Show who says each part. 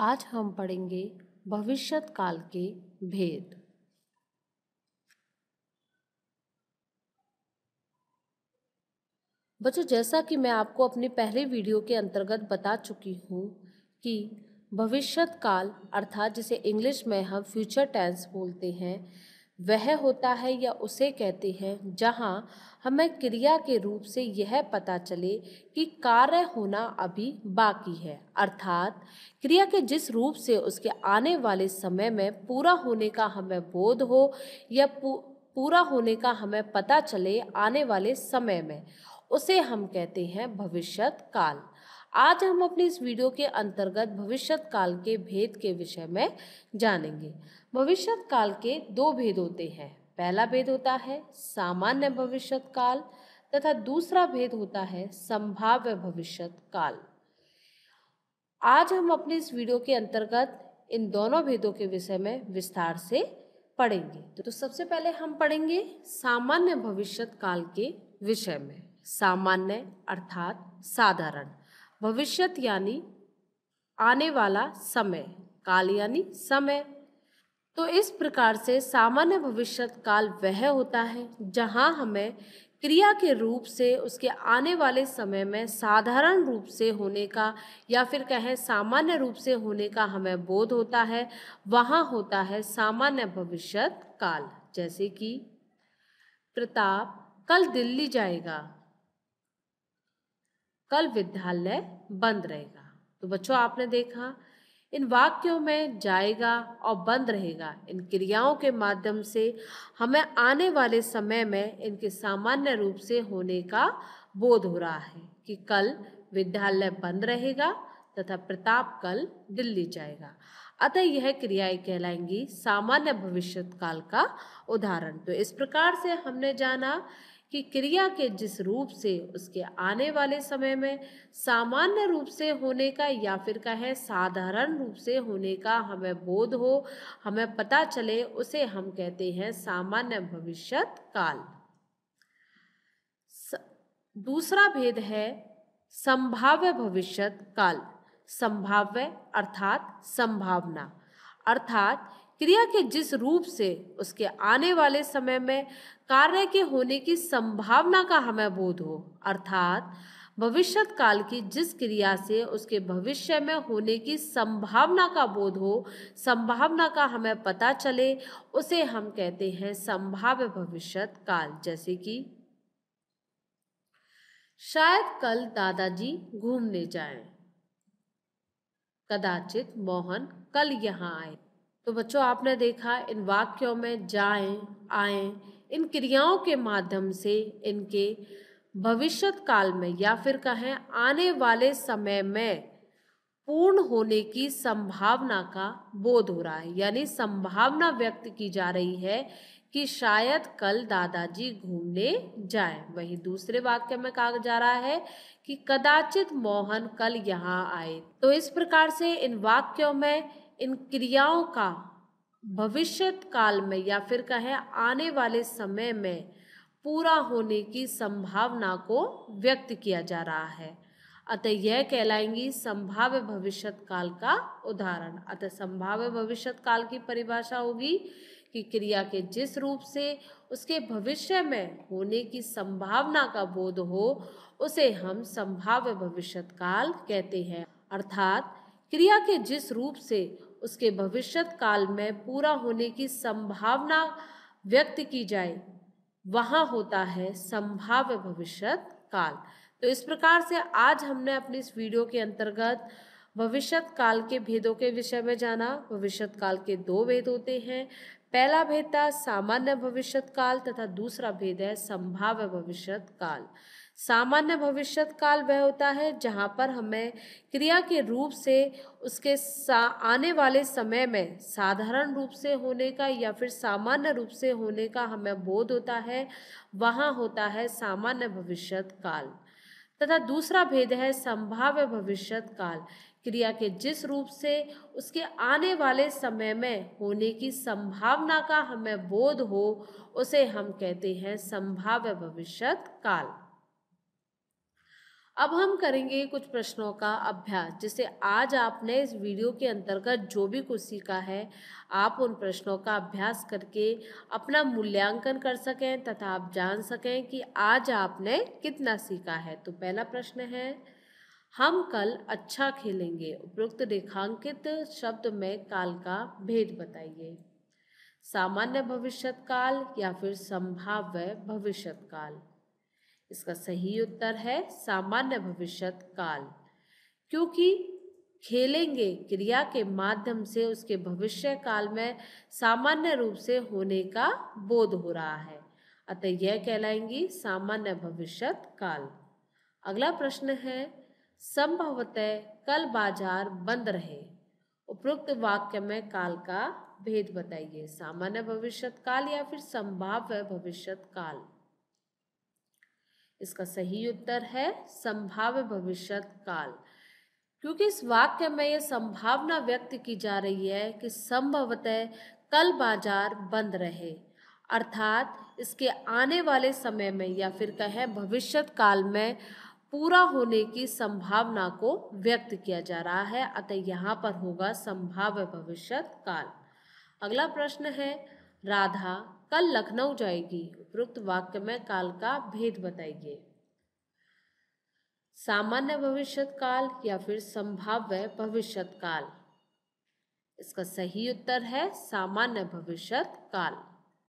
Speaker 1: आज हम पढ़ेंगे भविष्य काल के भेद बच्चों जैसा कि मैं आपको अपने पहले वीडियो के अंतर्गत बता चुकी हूँ कि भविष्यत काल अर्थात जिसे इंग्लिश में हम फ्यूचर टेंस बोलते हैं वह होता है या उसे कहते हैं जहाँ हमें क्रिया के रूप से यह पता चले कि कार्य होना अभी बाकी है अर्थात क्रिया के जिस रूप से उसके आने वाले समय में पूरा होने का हमें बोध हो या पूरा होने का हमें पता चले आने वाले समय में उसे हम कहते हैं भविष्यत काल आज हम अपनी इस वीडियो के अंतर्गत भविष्यत काल के भेद के विषय में जानेंगे भविष्यत काल के दो भेद होते हैं पहला भेद होता है सामान्य भविष्यत काल तथा दूसरा भेद होता है संभाव्य भविष्यत काल आज हम अपने इस वीडियो के अंतर्गत इन दोनों भेदों के विषय में विस्तार से पढ़ेंगे तो सबसे पहले हम पढ़ेंगे सामान्य भविष्यत काल के विषय में सामान्य अर्थात साधारण भविष्यत यानी आने वाला समय काल यानी समय तो इस प्रकार से सामान्य भविष्यत काल वह होता है जहाँ हमें क्रिया के रूप से उसके आने वाले समय में साधारण रूप से होने का या फिर कहें सामान्य रूप से होने का हमें बोध होता है वहाँ होता है सामान्य भविष्यत काल जैसे कि प्रताप कल दिल्ली जाएगा कल विद्यालय बंद रहेगा तो बच्चों आपने देखा इन वाक्यों में जाएगा और बंद रहेगा इन क्रियाओं के माध्यम से हमें आने वाले समय में इनके सामान्य रूप से होने का बोध हो रहा है कि कल विद्यालय बंद रहेगा तथा प्रताप कल दिल्ली जाएगा अतः यह क्रियाएं कहलाएंगी सामान्य भविष्यत काल का उदाहरण तो इस प्रकार से हमने जाना कि क्रिया के जिस रूप से उसके आने वाले समय में सामान्य रूप से होने का या फिर कहें साधारण रूप से होने का हमें बोध हो हमें पता चले उसे हम कहते हैं सामान्य भविष्य काल दूसरा भेद है संभाव्य भविष्यत काल संभाव्य अर्थात संभावना अर्थात क्रिया के जिस रूप से उसके आने वाले समय में कार्य के होने की संभावना का हमें बोध हो अर्थात भविष्य काल की जिस क्रिया से उसके भविष्य में होने की संभावना का बोध हो संभावना का हमें पता चले उसे हम कहते हैं संभाव्य भविष्य काल जैसे कि शायद कल दादाजी घूमने जाएं। कदाचित मोहन कल यहाँ आए तो बच्चों आपने देखा इन वाक्यों में जाएं आएं इन क्रियाओं के माध्यम से इनके भविष्य काल में या फिर कहें आने वाले समय में पूर्ण होने की संभावना का बोध हो रहा है यानी संभावना व्यक्त की जा रही है कि शायद कल दादाजी घूमने जाए वहीं दूसरे वाक्य में कहा जा रहा है कि कदाचित मोहन कल यहाँ आए तो इस प्रकार से इन वाक्यों में इन क्रियाओं का भविष्य काल में या फिर कहें आने वाले समय में पूरा होने की संभावना को व्यक्त किया जा रहा है अतः यह कहलाएंगी संभाव्य भविष्य काल का उदाहरण अतः संभाव्य भविष्य काल की परिभाषा होगी कि क्रिया के जिस रूप से उसके भविष्य में होने की संभावना का बोध हो उसे हम संभाव्य भविष्य काल कहते हैं अर्थात क्रिया के जिस रूप से उसके भविष्यत काल में पूरा होने की संभावना व्यक्त की जाए वहाँ होता है संभाव्य भविष्यत काल तो इस प्रकार से आज हमने अपनी इस वीडियो के अंतर्गत भविष्यत काल के भेदों के विषय में जाना भविष्यत काल के दो भेद होते हैं पहला भेद था सामान्य भविष्यत काल तथा दूसरा भेद है संभाव्य भविष्यत काल सामान्य भविष्य काल वह होता है जहाँ पर हमें क्रिया के रूप से उसके सा आने वाले समय में साधारण रूप से होने का या फिर सामान्य रूप से होने का हमें बोध होता है वहाँ होता है सामान्य भविष्य काल तथा दूसरा भेद है संभाव्य भविष्य काल क्रिया के जिस रूप से उसके आने वाले समय में होने की संभावना का हमें बोध हो उसे हम कहते हैं संभाव्य भविष्य काल अब हम करेंगे कुछ प्रश्नों का अभ्यास जिसे आज आपने इस वीडियो के अंतर्गत जो भी कुछ सीखा है आप उन प्रश्नों का अभ्यास करके अपना मूल्यांकन कर सकें तथा आप जान सकें कि आज आपने कितना सीखा है तो पहला प्रश्न है हम कल अच्छा खेलेंगे उपयुक्त रेखांकित शब्द में काल का भेद बताइए सामान्य भविष्यत काल या फिर संभाव्य भविष्यत काल इसका सही उत्तर है सामान्य भविष्य काल क्योंकि खेलेंगे क्रिया के माध्यम से उसके भविष्य काल में सामान्य रूप से होने का बोध हो रहा है अतः यह कहलाएंगी सामान्य भविष्य काल अगला प्रश्न है संभवतः कल बाजार बंद रहे उपरोक्त वाक्य में काल का भेद बताइए सामान्य भविष्य काल या फिर संभाव्य भविष्य काल इसका सही उत्तर है संभाव्य भविष्य काल क्योंकि इस वाक्य में यह संभावना व्यक्त की जा रही है कि संभवतः कल बाजार बंद रहे अर्थात इसके आने वाले समय में या फिर कहें भविष्य काल में पूरा होने की संभावना को व्यक्त किया जा रहा है अतः यहाँ पर होगा संभाव्य भविष्य काल अगला प्रश्न है राधा कल लखनऊ जाएगी उपरोक्त वाक्य में काल का भेद बताइए सामान्य भविष्य काल या फिर संभाव्य भविष्य काल इसका सही उत्तर है सामान्य भविष्य काल